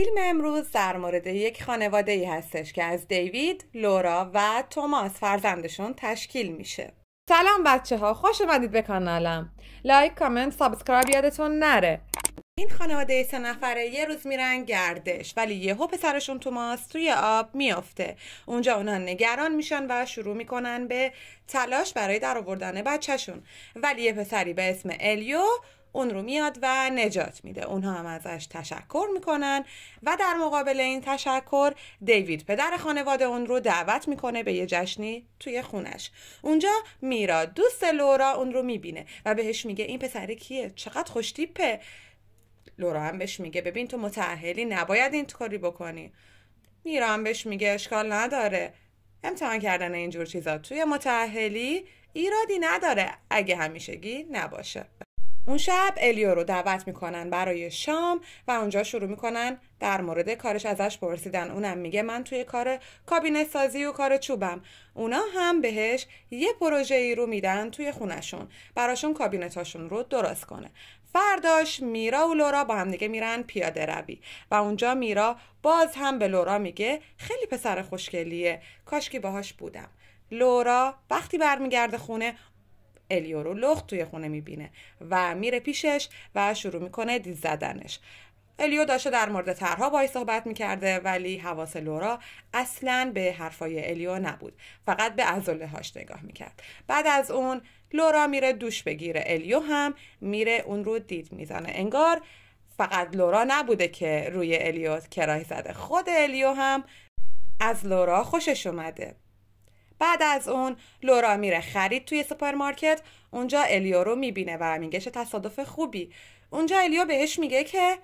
فیلم امروز در مورد یک خانواده ای هستش که از دیوید، لورا و توماس فرزندشون تشکیل میشه. سلام بچه ها خوش اومدید به کانالم لایک کامنت سابسکرایب یادتون نره این خانواده سه نفره یه روز میرن گردش ولی یه یهو پسرشون توماس توی آب میافته اونجا اونها نگران میشن و شروع میکنن به تلاش برای در آوردن بچهشون ولی یه پسری به اسم الیو اون رو میاد و نجات میده اونها هم ازش تشکر میکنن و در مقابل این تشکر دیوید پدر خانواده اون رو دعوت میکنه به یه جشنی توی خونش اونجا میرا دوست لورا اون رو میبینه و بهش میگه این پسر کیه چقدر خوشتیپه لورا هم بهش میگه ببین تو متعهلی نباید این کاری بکنی میرا هم بهش میگه اشکال نداره امتحان کردن اینجور چیزا توی متعهلی ایرادی نداره اگه همیشگی نباشه اون شب الیو رو دعوت میکنن برای شام و اونجا شروع میکنن در مورد کارش ازش پرسیدن اونم میگه من توی کار کابینه سازی و کار چوبم اونا هم بهش یه پروژه ای رو میدن توی خونشون براشون کابینتاشون رو درست کنه فرداش میرا و لورا با هم دیگه میرن پیاده روی و اونجا میرا باز هم به لورا میگه خیلی پسر خوشگلیه کاشکی باهاش بودم لورا وقتی برمیگرده خونه الیو رو لخت توی خونه میبینه و میره پیشش و شروع میکنه دید زدنش الیو داشته در مورد ترها باهاش صحبت میکرده ولی حواس لورا اصلا به حرفای الیو نبود فقط به عضله هاش نگاه میکرد بعد از اون لورا میره دوش بگیره الیو هم میره اون رو دید میزنه انگار فقط لورا نبوده که روی الیو کرای زده خود الیو هم از لورا خوشش اومده بعد از اون لورا میره خرید توی سوپرمارکت اونجا الیو رو میبینه و میگه چه تصادف خوبی اونجا الیو بهش میگه که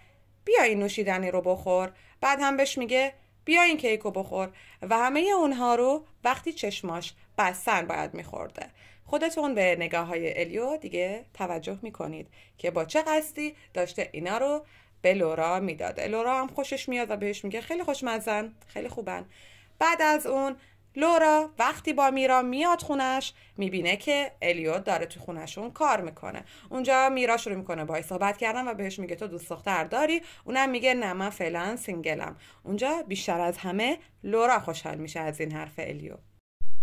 بیا این نوشیدنی رو بخور بعد هم بهش میگه بیا این کیک رو بخور و همه اونها رو وقتی چشماش بستن باید میخورده خودتون به نگاه های الیو دیگه توجه میکنید که با چه قصدی داشته اینا رو به لورا میداده لورا هم خوشش میاد و بهش میگه خیلی خوشمزن خیلی خوبن بعد از اون لورا وقتی با میرا میاد خونش میبینه که الیوت داره تو خونشون کار میکنه اونجا میرا شروع میکنه با صحبت کردن و بهش میگه تو دوست دختر داری اونم میگه نه من فعلا سینگلم اونجا بیشتر از همه لورا خوشحال میشه از این حرف الیو.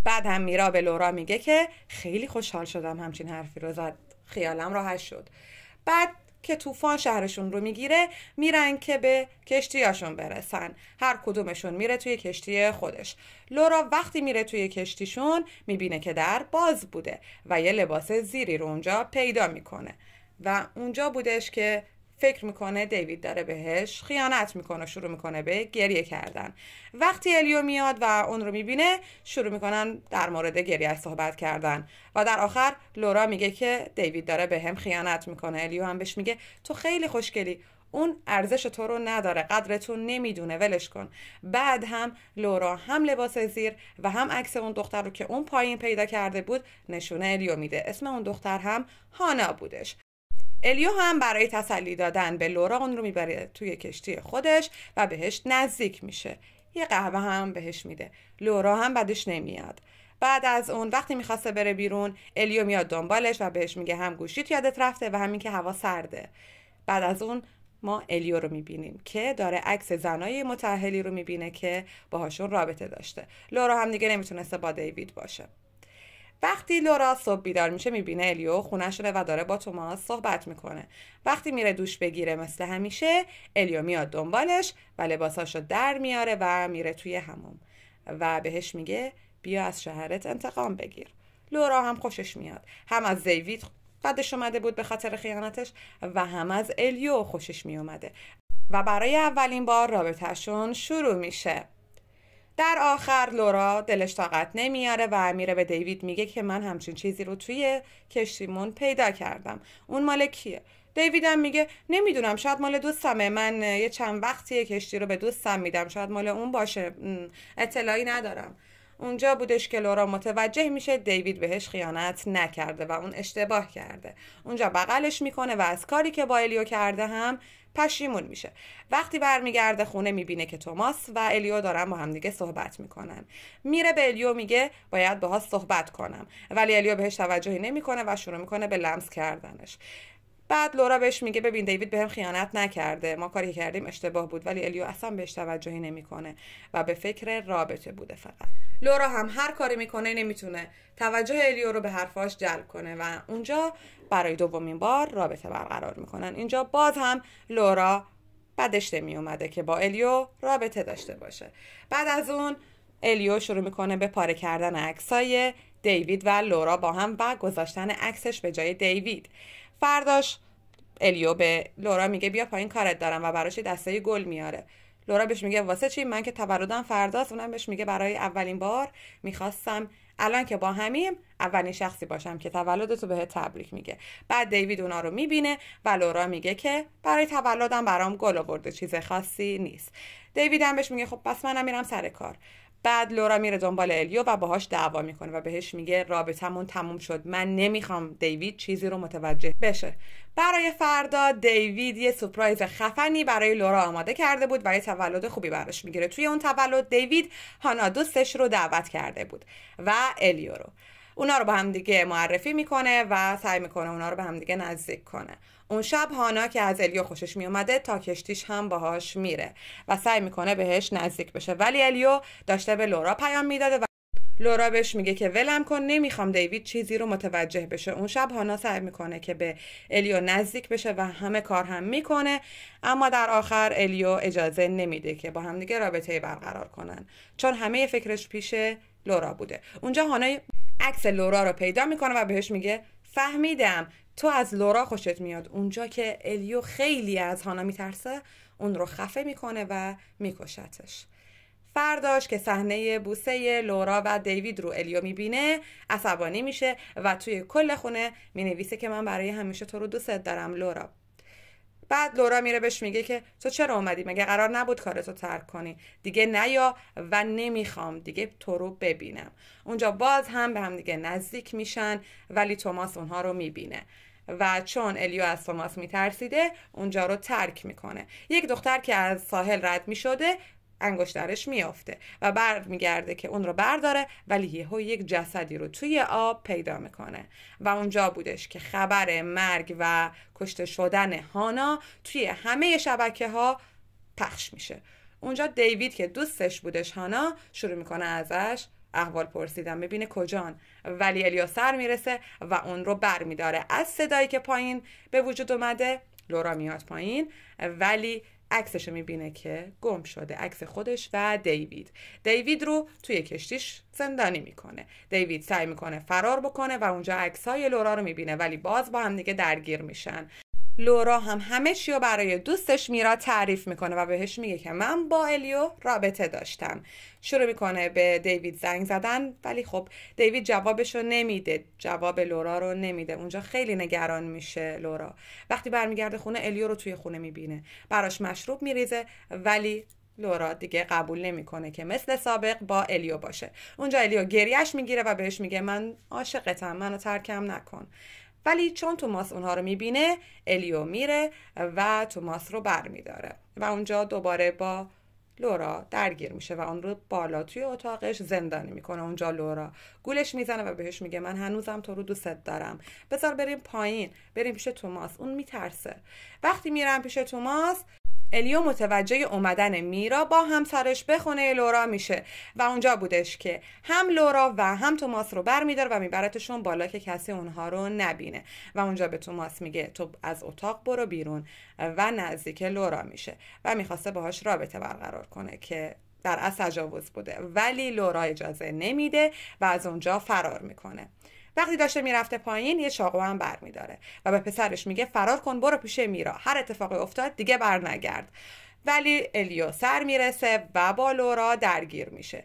بعد هم میرا به لورا میگه که خیلی خوشحال شدم همچین حرفی رو زد خیالم راحت شد بعد که طوفان شهرشون رو میگیره میرن که به کشتیاشون برسن هر کدومشون میره توی کشتی خودش لورا وقتی میره توی کشتیشون میبینه که در باز بوده و یه لباس زیری رو اونجا پیدا میکنه و اونجا بودش که فکر میکنه دیوید داره بهش خیانت میکنه و شروع میکنه به گریه کردن وقتی الیو میاد و اون رو میبینه شروع میکنن در مورد گریه صحبت کردن و در آخر لورا میگه که دیوید داره به هم خیانت میکنه الیو هم بهش میگه تو خیلی خوشگلی اون ارزش تو رو نداره قدرتون نمیدونه ولش کن بعد هم لورا هم لباس زیر و هم عکس اون دختر رو که اون پایین پیدا کرده بود نشونه الیو میده اسم اون دختر هم هانا بودش الیو هم برای تسلی دادن به لورا اون رو میبره توی کشتی خودش و بهش نزدیک میشه یه قهوه هم بهش میده لورا هم بدش نمیاد بعد از اون وقتی میخواسته بره بیرون الیو میاد دنبالش و بهش میگه هم گوشیت یادت رفته و همین که هوا سرده بعد از اون ما الیو رو میبینیم که داره عکس زنای متأهلی رو میبینه که باهاشون رابطه داشته لورا هم دیگه نمیتونسته با دیوید باشه وقتی لورا صبح بیدار میشه میبینه الیو خونه شده و داره با توماس صحبت میکنه وقتی میره دوش بگیره مثل همیشه الیو میاد دنبالش و لباساشو در میاره و میره توی هموم و بهش میگه بیا از شهرت انتقام بگیر لورا هم خوشش میاد هم از زیوید بدش اومده بود به خاطر خیانتش و هم از الیو خوشش میومده و برای اولین بار رابطهشون شروع میشه در آخر لورا دلش طاقت نمیاره و میره به دیوید میگه که من همچین چیزی رو توی کشتیمون پیدا کردم اون مال کیه هم میگه نمیدونم شاید مال دوستمه من یه چند وقتی کشتی رو به دوستم میدم شاید مال اون باشه اطلاعی ندارم اونجا بودش که لورا متوجه میشه دیوید بهش خیانت نکرده و اون اشتباه کرده اونجا بغلش میکنه و از کاری که با الیو کرده هم پشیمون میشه وقتی برمیگرده خونه میبینه که توماس و الیو دارن با همدیگه صحبت میکنن میره به الیو میگه باید باها صحبت کنم ولی الیو بهش توجهی نمیکنه و شروع میکنه به لمس کردنش بعد لورا بهش میگه ببین دیوید بهم خیانت نکرده ما کاری کردیم اشتباه بود ولی الیو اصلا بهش توجهی نمیکنه و به فکر رابطه بوده فقط لورا هم هر کاری میکنه نمیتونه توجه الیو رو به حرفاش جلب کنه و اونجا برای دومین بار رابطه برقرار میکنن اینجا باز هم لورا بدش نمی اومده که با الیو رابطه داشته باشه بعد از اون الیو شروع میکنه به پاره کردن عکسای دیوید و لورا با هم و گذاشتن عکسش به جای دیوید فرداش الیو به لورا میگه بیا پایین کارت دارم و براش دستای گل میاره لورا بهش میگه واسه چی من که تولدم فرداست اونم بهش میگه برای اولین بار میخواستم الان که با همیم اولین شخصی باشم که تولدتو بهت تبریک میگه بعد دیوید اونا رو میبینه و لورا میگه که برای تولدم برام گل آورده چیز خاصی نیست دیوید هم بهش میگه خب پس منم میرم سر کار بعد لورا میره دنبال الیو و باهاش دعوا میکنه و بهش میگه رابطمون تموم شد من نمیخوام دیوید چیزی رو متوجه بشه برای فردا دیوید یه سپرایز خفنی برای لورا آماده کرده بود و یه تولد خوبی براش میگیره توی اون تولد دیوید هانا دوستش رو دعوت کرده بود و الیو رو اونا رو به هم دیگه معرفی میکنه و سعی میکنه اونا رو به هم دیگه نزدیک کنه اون شب هانا که از الیو خوشش میومده تا کشتیش هم باهاش میره و سعی میکنه بهش نزدیک بشه ولی الیو داشته به لورا پیام میداده و لورا بهش میگه که ولم کن نمیخوام دیوید چیزی رو متوجه بشه اون شب هانا سعی میکنه که به الیو نزدیک بشه و همه کار هم میکنه اما در آخر الیو اجازه نمیده که با همدیگه رابطه برقرار کنن چون همه فکرش پیش لورا بوده اونجا هانا عکس لورا رو پیدا میکنه و بهش میگه فهمیدم تو از لورا خوشت میاد اونجا که الیو خیلی از هانا میترسه اون رو خفه میکنه و میکشتش فرداش که صحنه بوسه لورا و دیوید رو الیو میبینه عصبانی میشه و توی کل خونه مینویسه که من برای همیشه تو رو دوست دارم لورا بعد لورا میره بهش میگه که تو چرا اومدی مگه قرار نبود کارتو ترک کنی دیگه نیا و نمیخوام دیگه تو رو ببینم اونجا باز هم به هم دیگه نزدیک میشن ولی توماس اونها رو میبینه و چون الیو از توماس میترسیده اونجا رو ترک میکنه یک دختر که از ساحل رد میشده انگشترش میافته و میگرده که اون رو برداره ولی یهو یک جسدی رو توی آب پیدا میکنه و اونجا بودش که خبر مرگ و کشته شدن هانا توی همه شبکه ها پخش میشه اونجا دیوید که دوستش بودش هانا شروع میکنه ازش احوال پرسیدم ببینه کجان ولی الیا سر میرسه و اون رو بر میداره از صدایی که پایین به وجود اومده لورا میاد پایین ولی عکسش میبینه که گم شده عکس خودش و دیوید دیوید رو توی کشتیش زندانی میکنه دیوید سعی میکنه فرار بکنه و اونجا عکس های لورا رو میبینه ولی باز با هم دیگه درگیر میشن لورا هم همه چی برای دوستش میرا تعریف میکنه و بهش میگه که من با الیو رابطه داشتم شروع میکنه به دیوید زنگ زدن ولی خب دیوید جوابشو نمیده جواب لورا رو نمیده اونجا خیلی نگران میشه لورا وقتی برمیگرده خونه الیو رو توی خونه میبینه براش مشروب میریزه ولی لورا دیگه قبول نمیکنه که مثل سابق با الیو باشه اونجا الیو گریش میگیره و بهش میگه من عاشقتم منو ترکم نکن ولی چون توماس اونها رو میبینه الیو میره و توماس رو بر میداره و اونجا دوباره با لورا درگیر میشه و اون رو بالا توی اتاقش زندانی میکنه اونجا لورا گولش میزنه و بهش میگه من هنوزم تو رو دوست دارم بذار بریم پایین بریم پیش توماس اون میترسه وقتی میرم پیش توماس الیو متوجه اومدن میرا با همسرش به خونه لورا میشه و اونجا بودش که هم لورا و هم توماس رو برمیداره و میبرتشون بالا که کسی اونها رو نبینه و اونجا به توماس میگه تو از اتاق برو بیرون و نزدیک لورا میشه و میخواسته باهاش رابطه برقرار کنه که در از تجاوز بوده ولی لورا اجازه نمیده و از اونجا فرار میکنه وقتی داشته میرفته پایین یه چاقو هم برمیداره و به پسرش میگه فرار کن برو پیش میرا هر اتفاقی افتاد دیگه بر نگرد ولی الیو سر میرسه و با لورا درگیر میشه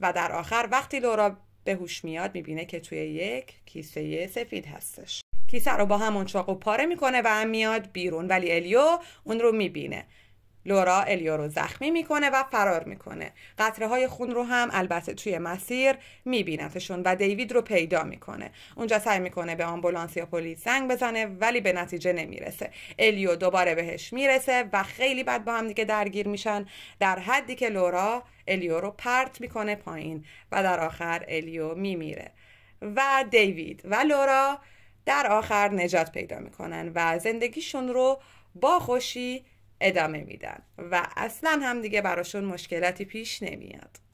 و در آخر وقتی لورا به هوش میاد میبینه که توی یک کیسه سفید هستش کیسه رو با همون چاقو پاره میکنه و هم میاد بیرون ولی الیو اون رو میبینه لورا الیو رو زخمی میکنه و فرار میکنه قطره های خون رو هم البته توی مسیر میبینتشون و دیوید رو پیدا میکنه اونجا سعی میکنه به آمبولانس یا پلیس زنگ بزنه ولی به نتیجه نمیرسه الیو دوباره بهش میرسه و خیلی بد با هم دیگه درگیر میشن در حدی که لورا الیو رو پرت میکنه پایین و در آخر الیو میمیره و دیوید و لورا در آخر نجات پیدا میکنن و زندگیشون رو با خوشی ادامه میدن و اصلا هم دیگه براشون مشکلاتی پیش نمیاد